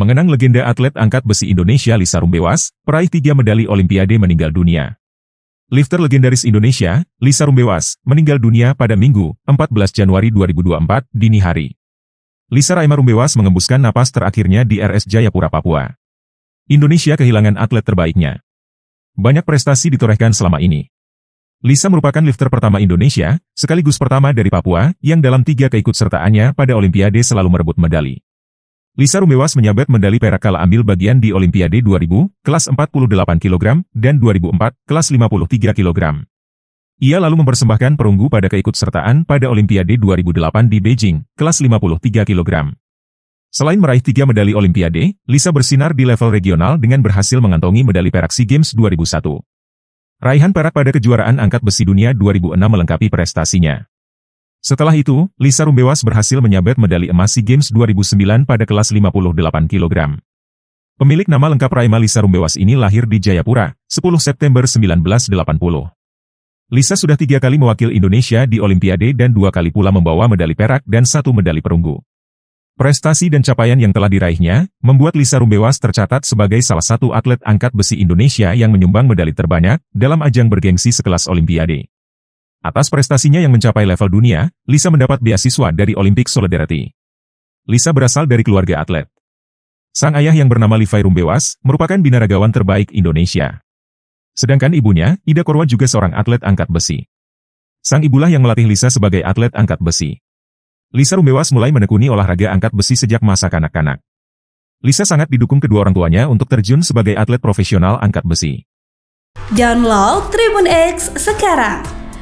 Mengenang legenda atlet angkat besi Indonesia Lisa Rumbewas, peraih tiga medali Olimpiade meninggal dunia. Lifter legendaris Indonesia, Lisa Rumbewas, meninggal dunia pada Minggu, 14 Januari 2024, dini hari. Lisa Raima Rumbewas mengembuskan napas terakhirnya di RS Jayapura, Papua. Indonesia kehilangan atlet terbaiknya. Banyak prestasi ditorehkan selama ini. Lisa merupakan lifter pertama Indonesia, sekaligus pertama dari Papua, yang dalam tiga keikutsertaannya pada Olimpiade selalu merebut medali. Lisa Rumewas menyabet medali perak kala ambil bagian di Olimpiade 2000, kelas 48 kg, dan 2004, kelas 53 kg. Ia lalu mempersembahkan perunggu pada keikutsertaan pada Olimpiade 2008 di Beijing, kelas 53 kg. Selain meraih tiga medali Olimpiade, Lisa bersinar di level regional dengan berhasil mengantongi medali perak SEA Games 2001. Raihan perak pada kejuaraan angkat besi dunia 2006 melengkapi prestasinya. Setelah itu, Lisa Rumbewas berhasil menyabet medali emas SEA Games 2009 pada kelas 58 kg. Pemilik nama lengkap Raima Lisa Rumbewas ini lahir di Jayapura, 10 September 1980. Lisa sudah tiga kali mewakil Indonesia di Olimpiade dan dua kali pula membawa medali perak dan satu medali perunggu. Prestasi dan capaian yang telah diraihnya, membuat Lisa Rumbewas tercatat sebagai salah satu atlet angkat besi Indonesia yang menyumbang medali terbanyak dalam ajang bergengsi sekelas Olimpiade. Atas prestasinya yang mencapai level dunia, Lisa mendapat beasiswa dari Olympic Solidarity. Lisa berasal dari keluarga atlet. Sang ayah yang bernama Levi Rumbewas merupakan binaragawan terbaik Indonesia. Sedangkan ibunya, Ida Korwa juga seorang atlet angkat besi. Sang ibulah yang melatih Lisa sebagai atlet angkat besi. Lisa Rumbewas mulai menekuni olahraga angkat besi sejak masa kanak-kanak. Lisa sangat didukung kedua orang tuanya untuk terjun sebagai atlet profesional angkat besi. Download Tribun X sekarang